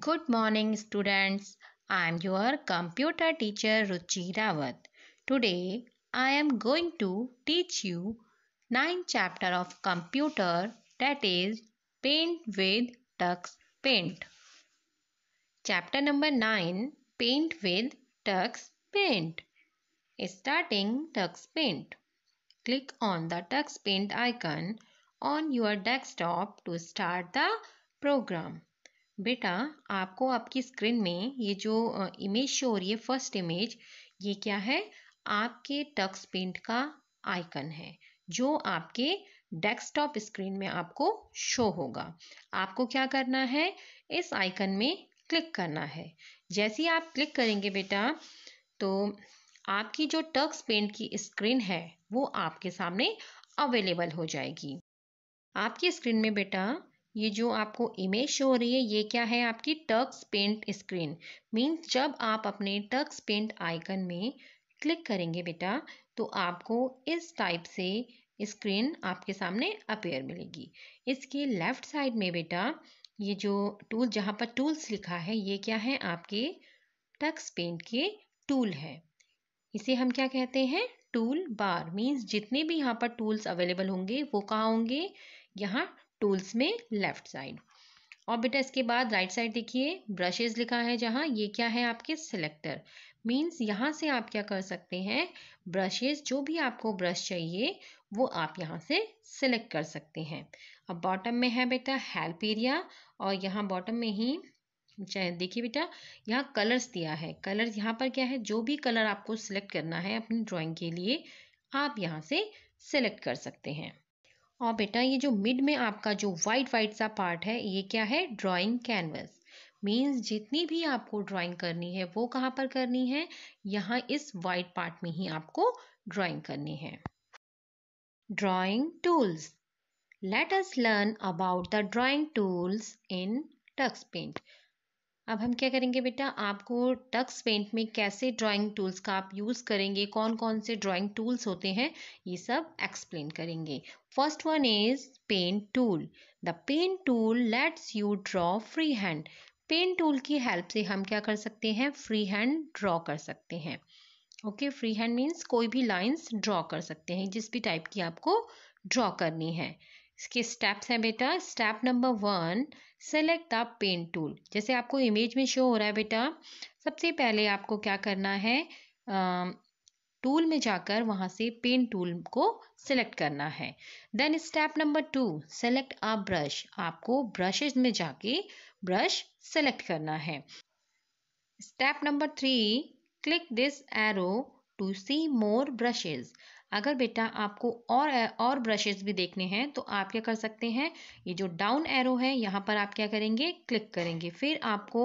Good morning students. I am your computer teacher Ruchi Rawat. Today I am going to teach you 9 chapter of computer that is Paint with Tux Paint. Chapter number 9 Paint with Tux Paint. Starting Tux Paint. Click on the Tux Paint icon on your desktop to start the program. बेटा आपको आपकी screen में ये जो image show हो रही है first image ये क्या है आपके टक्स पेंट का आइकन है जो आपके डेस्कटॉप स्क्रीन में आपको शो होगा आपको क्या करना है इस आइकन में क्लिक करना है जैसे ही आप क्लिक करेंगे बेटा तो आपकी जो टक्स पेंट की स्क्रीन है वो आपके सामने अवेलेबल हो जाएगी आपकी स्क्रीन में बेटा ये जो आपको इमेज शो हो रही है ये क्या है आपकी टक्स पेंट स्क्रीन मीन्स जब आप अपने टक्स पेंट आइकन में क्लिक करेंगे बेटा तो आपको इस टाइप से स्क्रीन आपके सामने अपेयर मिलेगी इसके लेफ्ट साइड में बेटा ये जो टूल जहाँ पर टूल्स लिखा है ये क्या है आपके टक्स पेंट के टूल है इसे हम क्या कहते हैं टूल बार मीन्स जितने भी यहाँ पर टूल्स अवेलेबल होंगे वो कहाँ होंगे यहाँ टूल्स में लेफ्ट साइड और बेटा इसके बाद राइट साइड देखिए ब्रशेज लिखा है जहाँ ये क्या है आपके सिलेक्टर मीन्स यहाँ से आप क्या कर सकते हैं ब्रशेज जो भी आपको ब्रश चाहिए वो आप यहाँ से सिलेक्ट कर सकते हैं अब बॉटम में है बेटा हेल्प एरिया और यहाँ बॉटम में ही चाहे देखिए बेटा यहाँ कलर्स दिया है कलर यहाँ पर क्या है जो भी कलर आपको सिलेक्ट करना है अपनी ड्राइंग के लिए आप यहाँ से सिलेक्ट कर सकते हैं और हाँ बेटा ये जो मिड में आपका जो वाइट वाइट सा पार्ट है ये क्या है ड्राइंग कैनवस मीन्स जितनी भी आपको ड्राइंग करनी है वो कहाँ पर करनी है यहाँ इस वाइट पार्ट में ही आपको ड्राइंग करनी है drawing tools let us learn about the drawing tools in Tux Paint अब हम क्या करेंगे बेटा आपको टक्स पेंट में कैसे ड्राइंग टूल्स का आप यूज़ करेंगे कौन कौन से ड्राइंग टूल्स होते हैं ये सब एक्सप्लेन करेंगे first one is paint tool the paint tool lets you draw free hand paint tool की हेल्प से हम क्या कर सकते हैं फ्री हैंड ड्रॉ कर सकते हैं ओके फ्री हैंड मीन्स कोई भी लाइन्स ड्रॉ कर सकते हैं जिस भी टाइप की आपको ड्रॉ करनी है इसके स्टेप्स हैं बेटा step number one select the paint tool जैसे आपको इमेज में शो हो रहा है बेटा सबसे पहले आपको क्या करना है टूल में जाकर वहां से पेन टूल को सिलेक्ट करना है then step number two select a brush आपको ब्रशेज में जाके ब्रश सेलेक्ट करना है step number three click this arrow to see more brushes अगर बेटा आपको और और ब्रशेस भी देखने हैं तो आप क्या कर सकते हैं ये जो डाउन एरो है यहाँ पर आप क्या करेंगे क्लिक करेंगे फिर आपको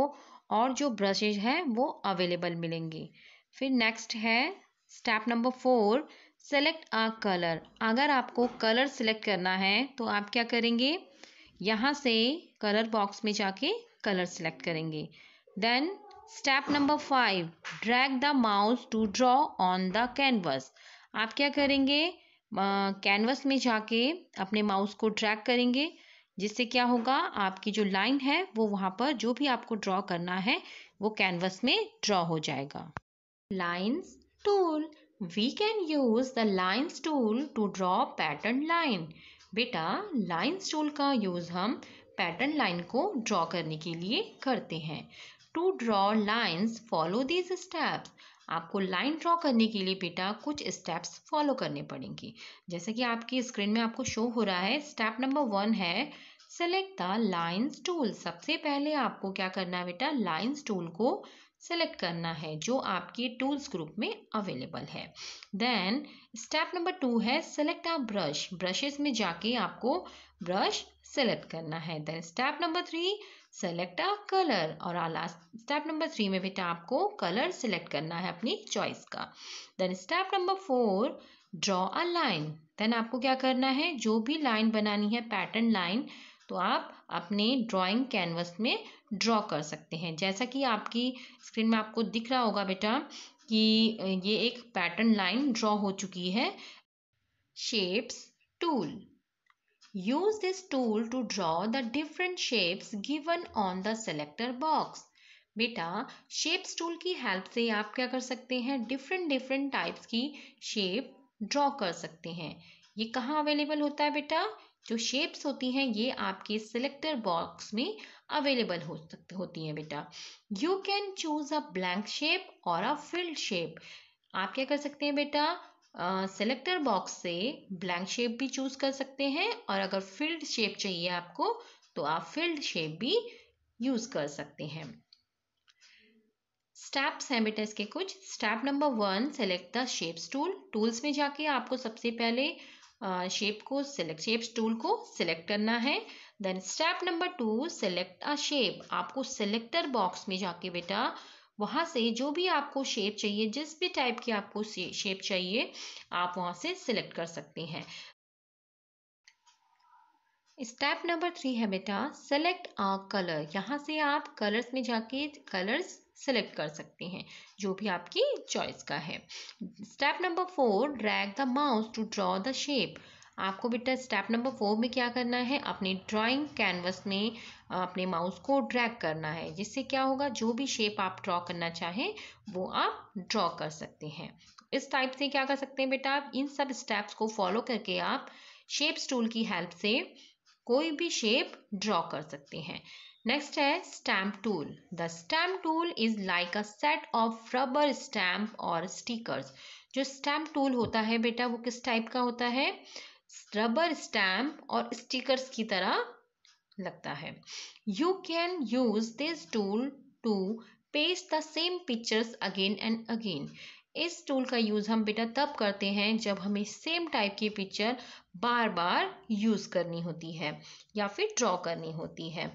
और जो ब्रशेज हैं वो अवेलेबल मिलेंगे फिर नेक्स्ट है step number four select a colour अगर आपको कलर सेलेक्ट करना है तो आप क्या करेंगे यहाँ से कलर बॉक्स में जाके कलर सेलेक्ट करेंगे then step number five drag the mouse to draw on the canvas आप क्या करेंगे कैनवस में जाके अपने माउस को ट्रैक करेंगे जिससे क्या होगा आपकी जो लाइन है वो वहाँ पर जो भी आपको ड्रॉ करना है वो कैनवस में ड्रॉ हो जाएगा lines tool we can use the lines tool to draw pattern line बेटा लाइन्स टूल का यूज़ हम पैटर्न लाइन को ड्रॉ करने के लिए करते हैं to draw lines follow these steps आपको लाइन ड्रॉ करने के लिए बेटा कुछ स्टेप्स फॉलो करने पड़ेंगे जैसे कि आपकी स्क्रीन में आपको शो हो रहा है स्टेप नंबर वन है सेलेक्ट द लाइन्स टूल सबसे पहले आपको क्या करना है बेटा लाइन्स टूल को सेलेक्ट करना है जो आपके टूल्स ग्रुप में अवेलेबल है देन स्टेप नंबर टू है सेलेक्ट आ ब्रश ब्रशेस में जाके आपको ब्रश सेलेक्ट करना है then step number three select a colour और लास्ट स्टेप नंबर थ्री में बेटा आपको कलर सेलेक्ट करना है अपनी चॉइस का then step number four draw a line then आपको क्या करना है जो भी लाइन बनानी है पैटर्न लाइन तो आप अपने ड्राइंग कैनवस में ड्रॉ कर सकते हैं जैसा कि आपकी स्क्रीन में आपको दिख रहा होगा बेटा कि ये एक पैटर्न लाइन ड्रॉ हो चुकी है shapes tool Use this tool to draw the different shapes given on the selector box. बेटा shapes tool की help से आप क्या कर सकते हैं different different types की shape draw कर सकते हैं ये कहाँ available होता है बेटा जो shapes होती हैं ये आपके selector box में available हो सकती होती हैं बेटा You can choose a blank shape or a filled shape. आप क्या कर सकते हैं बेटा सेलेक्टर बॉक्स से ब्लैंक शेप भी चूज़ कर सकते हैं और अगर फील्ड शेप चाहिए आपको तो आप फील्ड शेप भी यूज़ कर सकते हैं स्टेप्स हैं बेटा इसके कुछ step number one select the shapes tool tools में जाके आपको सबसे पहले शेप को सेलेक्ट शेप्स टूल को सिलेक्ट करना है then step number two select a shape आपको सेलेक्टर बॉक्स में जाके बेटा वहाँ से जो भी आपको शेप चाहिए जिस भी टाइप की आपको शेप चाहिए आप वहाँ से सिलेक्ट कर सकते हैं स्टेप नंबर थ्री है बेटा सेलेक्ट अ कलर यहाँ से आप कलर्स में जाके कलर्स सेलेक्ट कर सकते हैं जो भी आपकी चॉइस का है step number four drag the mouse to draw the shape आपको बेटा स्टेप नंबर फोर में क्या करना है अपने ड्राइंग कैनवस में अपने माउस को ड्रैग करना है जिससे क्या होगा जो भी शेप आप ड्रॉ करना चाहें वो आप ड्रॉ कर सकते हैं इस टाइप से क्या कर सकते हैं बेटा आप इन सब स्टेप्स को फॉलो करके आप शेप्स टूल की हेल्प से कोई भी शेप ड्रॉ कर सकते हैं नेक्स्ट है stamp tool the stamp tool is like a set of rubber stamp और स्टिकर्स जो स्टैम्प टूल होता है बेटा वो किस टाइप का होता है रबर स्टैम्प और स्टिकर्स की तरह लगता है you can use this tool to paste the same pictures again and again इस टूल का यूज़ हम बेटा तब करते हैं जब हमें सेम टाइप की पिक्चर बार बार यूज़ करनी होती है या फिर ड्रॉ करनी होती है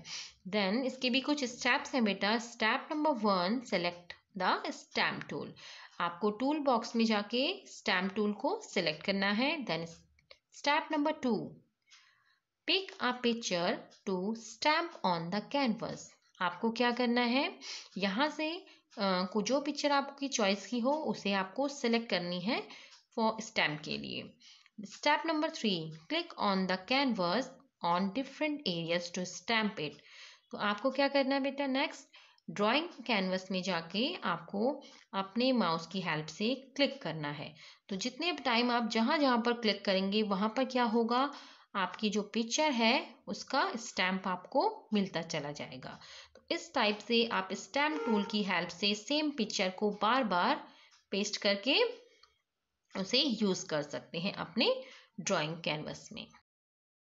देन इसके भी कुछ स्टेप्स हैं बेटा step number one select the stamp tool आपको टूल बॉक्स में जाके स्टैम्प टूल को सिलेक्ट करना है then Step number 2. Pick a picture to stamp on the canvas. आपको क्या करना है यहाँ से को जो पिक्चर आपकी चॉइस की हो उसे आपको सेलेक्ट करनी है फॉर स्टैम्प के लिए step number three click on the canvas on different areas to stamp it तो आपको क्या करना है बेटा नेक्स्ट ड्राइंग कैनवस में जाके आपको अपने माउस की हेल्प से क्लिक करना है तो जितने टाइम आप जहाँ जहाँ पर क्लिक करेंगे वहाँ पर क्या होगा आपकी जो पिक्चर है उसका स्टैम्प आपको मिलता चला जाएगा तो इस टाइप से आप स्टैम्प टूल की हेल्प से सेम पिक्चर को बार बार पेस्ट करके उसे यूज़ कर सकते हैं अपने ड्राइंग कैनवस में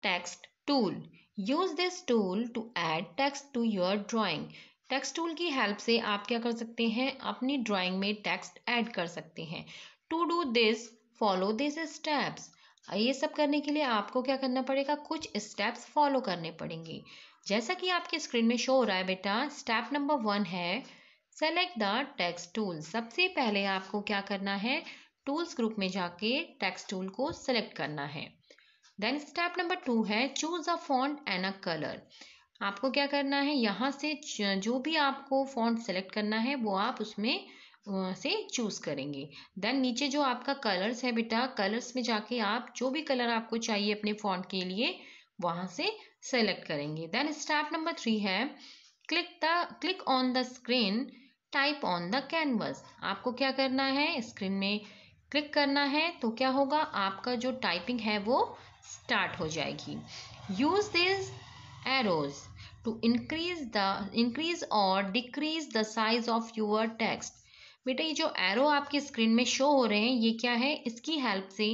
text tool use this tool to add text to your drawing text tool की हेल्प से आप क्या कर सकते हैं अपनी ड्राइंग में टेक्स्ट ऐड कर सकते हैं to do this follow this steps ये सब करने के लिए आपको क्या करना पड़ेगा कुछ स्टेप्स फॉलो करने पड़ेंगे जैसा कि आपके स्क्रीन में शो हो रहा है बेटा स्टेप नंबर वन है सेलेक्ट द टेक्स्ट टूल सबसे पहले आपको क्या करना है टूल्स ग्रुप में जाके टेक्स्ट टूल को सेलेक्ट करना है देन स्टेप नंबर टू है choose a font and a colour आपको क्या करना है यहाँ से जो भी आपको फॉन्ट सेलेक्ट करना है वो आप उसमें से चूज़ करेंगे देन नीचे जो आपका कलर्स है बेटा कलर्स में जाके आप जो भी कलर आपको चाहिए अपने फॉन्ट के लिए वहाँ से सेलेक्ट करेंगे देन स्टेप नंबर थ्री है click the click on the screen type on the canvas आपको क्या करना है स्क्रीन में क्लिक करना है तो क्या होगा आपका जो टाइपिंग है वो स्टार्ट हो जाएगी use this arrows to increase the increase or decrease the size of your text बेटा ये जो एरो आपके स्क्रीन में शो हो रहे हैं ये क्या है इसकी हेल्प से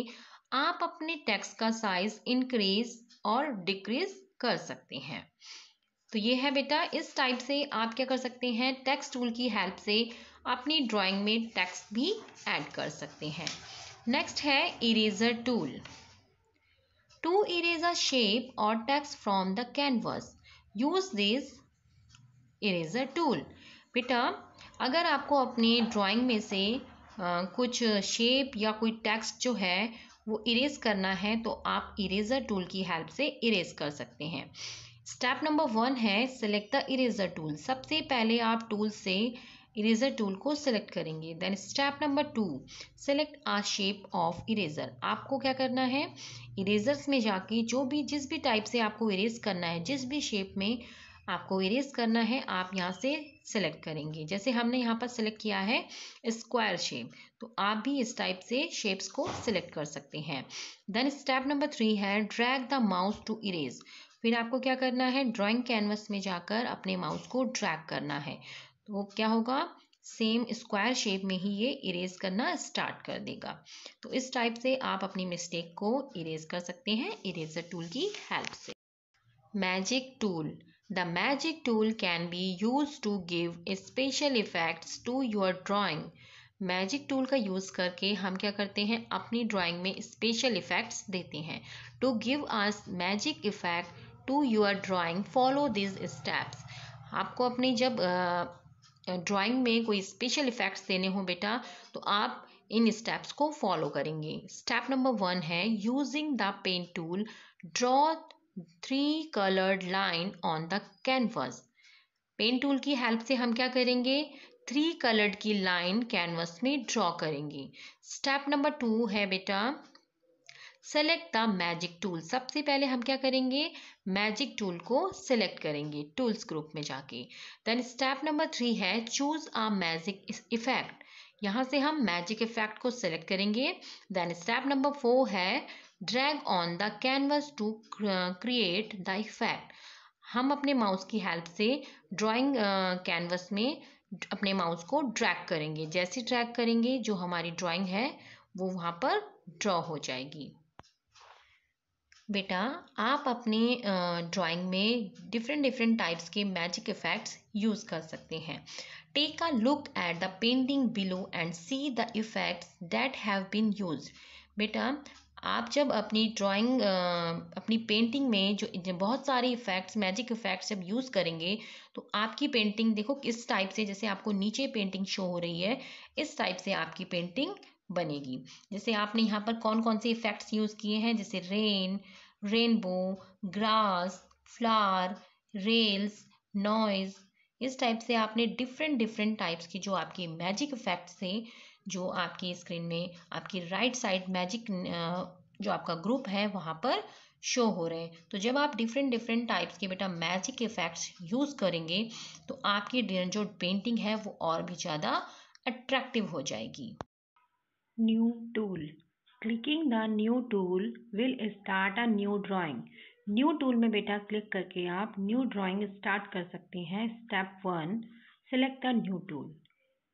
आप अपने टेक्स्ट का साइज इंक्रीज और डिक्रीज कर सकते हैं तो ये है बेटा इस टाइप से आप क्या कर सकते हैं टेक्स्ट टूल की हेल्प से अपनी ड्राइंग में टेक्स्ट भी ऐड कर सकते हैं नेक्स्ट है eraser tool To erase a shape or text from the canvas, use this eraser tool. बेटा अगर आपको अपने ड्राइंग में से आ, कुछ शेप या कोई टेक्स्ट जो है वो इरेज करना है तो आप इरेजर टूल की हेल्प से इरेज कर सकते हैं स्टेप नंबर वन है सेलेक्ट द इरेजर टूल सबसे पहले आप टूल से इरेजर टूल को सिलेक्ट करेंगे then step number two select a shape of eraser आपको क्या करना है इरेजर्स में जाके जो भी जिस भी टाइप से आपको इरेज करना है जिस भी शेप में आपको इरेज करना है आप यहाँ से सेलेक्ट करेंगे जैसे हमने यहाँ पर सेलेक्ट किया है स्क्वायर शेप तो आप भी इस टाइप से शेप्स को सिलेक्ट कर सकते हैं देन स्टेप नंबर थ्री है drag the mouse to erase फिर आपको क्या करना है ड्राइंग कैनवस में जाकर अपने माउस को ड्रैग करना है तो क्या होगा सेम स्क्वायर शेप में ही ये इरेज करना स्टार्ट कर देगा तो इस टाइप से आप अपनी मिस्टेक को इरेज कर सकते हैं इरेजर टूल की हेल्प से magic tool the magic tool can be use to give special effects to your drawing. Magic tool का यूज़ करके हम क्या करते हैं अपनी ड्राइंग में स्पेशल इफ़ेक्ट्स देते हैं to give us magic effect to your drawing follow these steps आपको अपनी जब ड्राइंग में कोई स्पेशल इफ़ेक्ट्स देने हों बेटा तो आप इन स्टेप्स को फॉलो करेंगे स्टेप नंबर वन है using the pen tool draw three coloured line on the canvas pen tool की हेल्प से हम क्या करेंगे थ्री कलर्ड की लाइन कैनवस में ड्रॉ करेंगे स्टेप नंबर टू है बेटा सेलेक्ट द मैजिक टूल सबसे पहले हम क्या करेंगे मैजिक टूल को सेलेक्ट करेंगे टूल्स ग्रुप में जाके देन स्टेप नंबर थ्री है चूज अ मैजिक इफेक्ट यहाँ से हम मैजिक इफेक्ट को सेलेक्ट करेंगे देन स्टेप नंबर फोर है drag on the canvas to create the effect हम अपने माउस की हेल्प से ड्राइंग कैनवस में अपने माउस को ड्रैग करेंगे जैसे ड्रैग करेंगे जो हमारी ड्राइंग है वो वहाँ पर ड्रॉ हो जाएगी बेटा आप अपनी ड्राइंग में डिफरेंट डिफरेंट टाइप्स के मैजिक इफ़ेक्ट्स यूज़ कर सकते हैं take a look at the painting below and see the effects that have been use बेटा आप जब अपनी ड्राइंग अपनी पेंटिंग में जो बहुत सारे इफ़ेक्ट्स मैजिक इफ़ेक्ट्स जब यूज़ करेंगे तो आपकी पेंटिंग देखो किस टाइप से जैसे आपको नीचे पेंटिंग शो हो रही है इस टाइप से आपकी पेंटिंग बनेगी जैसे आपने यहाँ पर कौन कौन से इफ़ेक्ट्स यूज़ किए हैं जैसे rain rainbow grass flower rails noise इस टाइप से आपने डिफरेंट डिफरेंट टाइप्स की जो आपकी मैजिक इफेक्ट्स थे जो आपकी स्क्रीन में आपकी राइट साइड मैजिक जो आपका ग्रुप है वहाँ पर शो हो रहे हैं तो जब आप डिफरेंट डिफरेंट टाइप्स के बेटा मैजिक इफेक्ट्स यूज़ करेंगे तो आपकी जो पेंटिंग है वो और भी ज़्यादा अट्रैक्टिव हो जाएगी new tool clicking the new tool will start a new drawing new tool में बेटा क्लिक करके आप न्यू ड्राइंग स्टार्ट कर सकते हैं step one select the new tool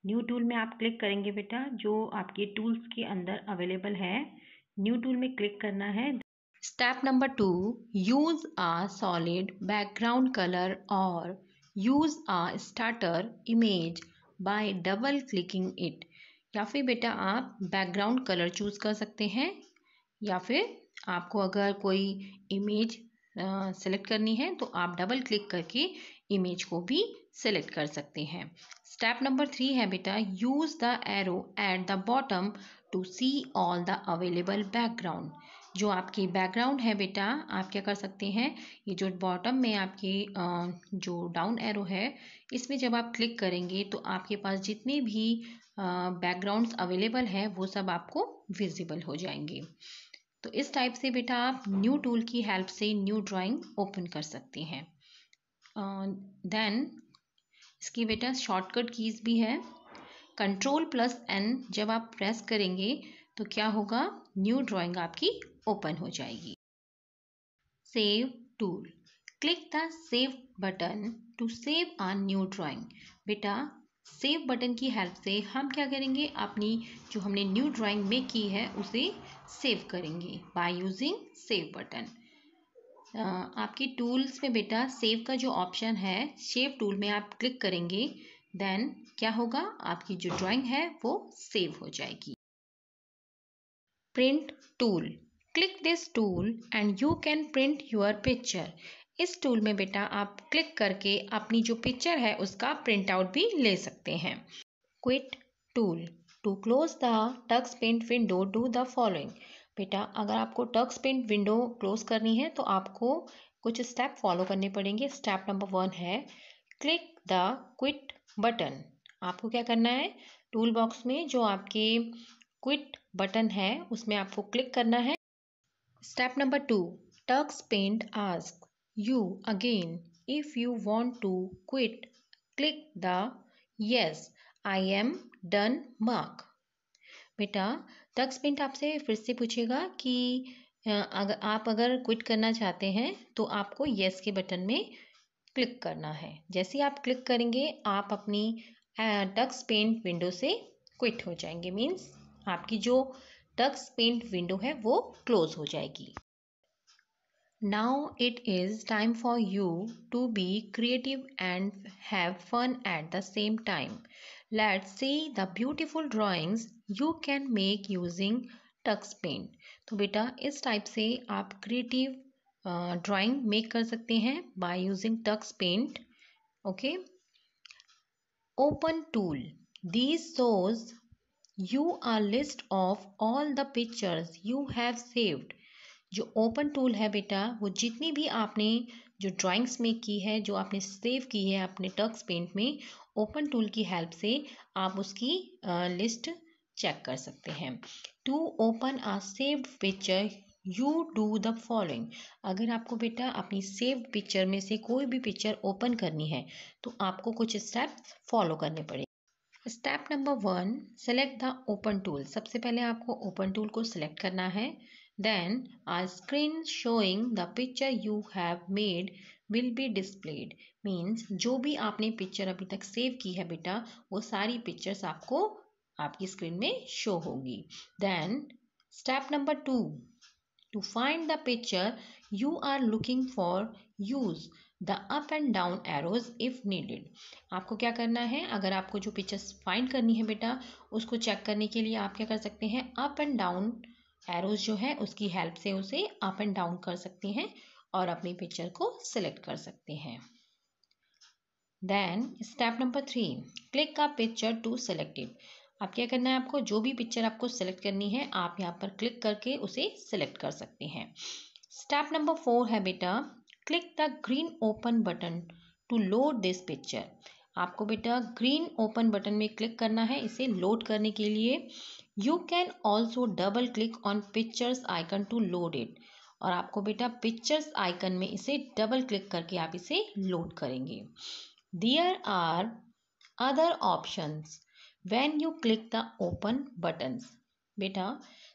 new tool में आप क्लिक करेंगे बेटा जो आपके टूल्स के अंदर अवेलेबल है न्यू टूल में क्लिक करना है step number two use a solid background colour और use a starter image by double clicking it या फिर बेटा आप बैकग्राउंड कलर चूज़ कर सकते हैं या फिर आपको अगर कोई इमेज सेलेक्ट करनी है तो आप डबल क्लिक करके इमेज को भी सेलेक्ट कर सकते हैं स्टेप नंबर थ्री है बेटा use the arrow at the bottom to see all the available background जो आपकी बैकग्राउंड है बेटा आप क्या कर सकते हैं ये जो बॉटम में आपकी जो डाउन एरो है इसमें जब आप क्लिक करेंगे तो आपके पास जितने भी बैकग्राउंड्स अवेलेबल हैं वो सब आपको विजिबल हो जाएंगे तो इस टाइप से बेटा आप न्यू टूल की हेल्प से न्यू ड्राइंग ओपन कर सकते हैं देन इसकी बेटा शॉर्टकट कीज़ भी है कंट्रोल प्लस एन जब आप प्रेस करेंगे तो क्या होगा न्यू ड्राइंग आपकी ओपन हो जाएगी save tool click the save button to save a new drawing बेटा सेव बटन की हेल्प से हम क्या करेंगे अपनी जो हमने न्यू ड्राइंग में की है उसे सेव करेंगे बाय यूजिंग सेव बटन आपके टूल्स में बेटा सेव का जो ऑप्शन है सेव टूल में आप क्लिक करेंगे देन क्या होगा आपकी जो ड्राइंग है वो सेव हो जाएगी print tool click this tool and you can print your picture इस टूल में बेटा आप क्लिक करके अपनी जो पिक्चर है उसका प्रिंट आउट भी ले सकते हैं quit tool to close the Tux Paint window do the following बेटा अगर आपको टक्स पेंट विंडो क्लोज करनी है तो आपको कुछ स्टेप फॉलो करने पड़ेंगे स्टेप नंबर वन है क्लिक द क्विट बटन आपको क्या करना है टूल बॉक्स में जो आपके क्विट बटन है उसमें आपको क्लिक करना है step number two Tux Paint ask you again. If you want to quit, click the Yes, I am done mark. बेटा टक्स पिंट आपसे फिर से पूछेगा कि अगर आप अगर क्विट करना चाहते हैं तो आपको येस yes के बटन में क्लिक करना है जैसे ही आप क्लिक करेंगे आप अपनी टक्स पेंट विंडो से क्विट हो जाएंगे मीन्स आपकी जो टक्स पेंट विंडो है वो क्लोज हो जाएगी Now it is time for you to be creative and have fun at the same time. Let's see the beautiful drawings you can make using Tux Paint. So, beta, is type say up creative drawing make kar sakte hai by using Tux Paint. Okay. Open tool. These shows you a list of all the pictures you have saved. जो open tool है बेटा वो जितनी भी आपने जो drawings में की है जो आपने सेव की है अपने टक्स पेंट में ओपन टूल की हेल्प से आप उसकी लिस्ट चेक कर सकते हैं to open a saved picture you do the following अगर आपको बेटा अपनी सेव पिक्चर में से कोई भी पिक्चर ओपन करनी है तो आपको कुछ स्टेप फॉलो करने पड़ेंगे step number one select the open tool सबसे पहले आपको ओपन टूल को सिलेक्ट करना है Then a screen showing the picture you have made will be displayed. Means जो भी आपने picture अभी तक सेव की है बेटा वो सारी pictures आपको आपकी स्क्रीन में शो होगी then step number two to find the picture you are looking for use the up and down arrows if needed आपको क्या करना है अगर आपको जो पिक्चर्स फाइंड करनी है बेटा उसको चेक करने के लिए आप क्या कर सकते हैं अप एंड डाउन एरोज जो है उसकी हेल्प से उसे अप एंड डाउन कर सकते हैं और अपनी पिक्चर को सिलेक्ट कर सकते हैं then step number three click का पिक्चर टू सेलेक्टेड आप क्या करना है आपको जो भी पिक्चर आपको सेलेक्ट करनी है आप यहाँ पर क्लिक करके उसे सिलेक्ट कर सकते हैं स्टेप नंबर फोर है बेटा click the green open button to load this picture आपको बेटा ग्रीन ओपन बटन में क्लिक करना है इसे लोड करने के लिए you can also double click on pictures icon to load it और आपको बेटा पिक्चर्स आइकन में इसे डबल क्लिक करके आप इसे लोड करेंगे there are other options when you click the open buttons बेटा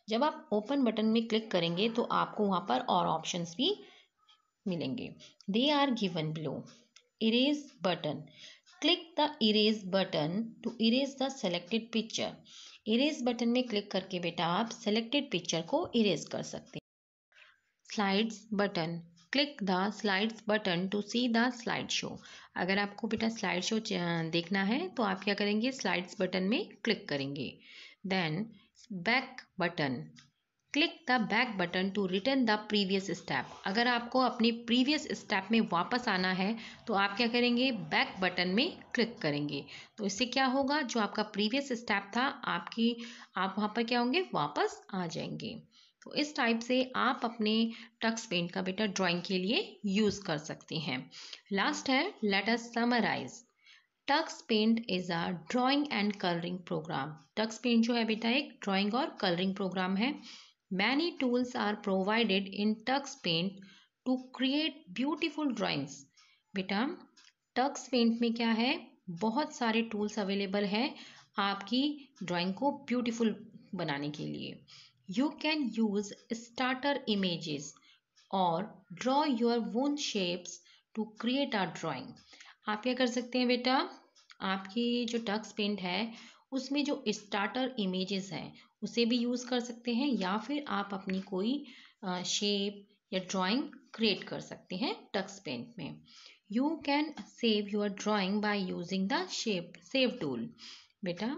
जब आप ओपन बटन में क्लिक करेंगे तो आपको वहाँ पर और ऑप्शंस भी मिलेंगे they are given below erase button click the erase button to erase the selected picture erase button में क्लिक करके बेटा आप सेलेक्टेड पिक्चर को इरेज कर सकते हैं slides button click the slides button to see the slide show अगर आपको बेटा स्लाइड शो अं, देखना है तो आप क्या करेंगे स्लाइड्स बटन में क्लिक करेंगे then back button click the back button to return the previous step अगर आपको अपनी प्रीवियस स्टेप में वापस आना है तो आप क्या करेंगे बैक बटन में क्लिक करेंगे तो इससे क्या होगा जो आपका प्रीवियस स्टेप था आपकी आप वहाँ पर क्या होंगे वापस आ जाएंगे तो इस टाइप से आप अपने टक्स पेंट का बेटा ड्राइंग के लिए यूज़ कर सकते हैं लास्ट है let us summarise Tux Paint is a drawing and colouring program Tux Paint जो है बेटा एक ड्राइंग और कलरिंग प्रोग्राम है Many tools are provided in Tux Paint to create beautiful drawings. बेटा टक्स पेंट में क्या है बहुत सारे टूल्स अवेलेबल हैं आपकी ड्राइंग को ब्यूटीफुल बनाने के लिए you can use starter images और draw your own shapes to create our drawing आप क्या कर सकते हैं बेटा आपकी जो टक्स पेंट है उसमें जो स्टार्टर इमेजेस हैं उसे भी यूज़ कर सकते हैं या फिर आप अपनी कोई शेप या ड्राइंग क्रिएट कर सकते हैं टक्स पेंट में you can save your drawing by using the shape save tool बेटा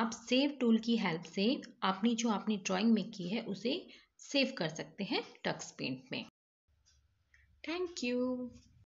आप सेव टूल की हेल्प से अपनी जो आपने ड्राइंग में की है उसे सेव कर सकते हैं टक्स पेंट में थैंक यू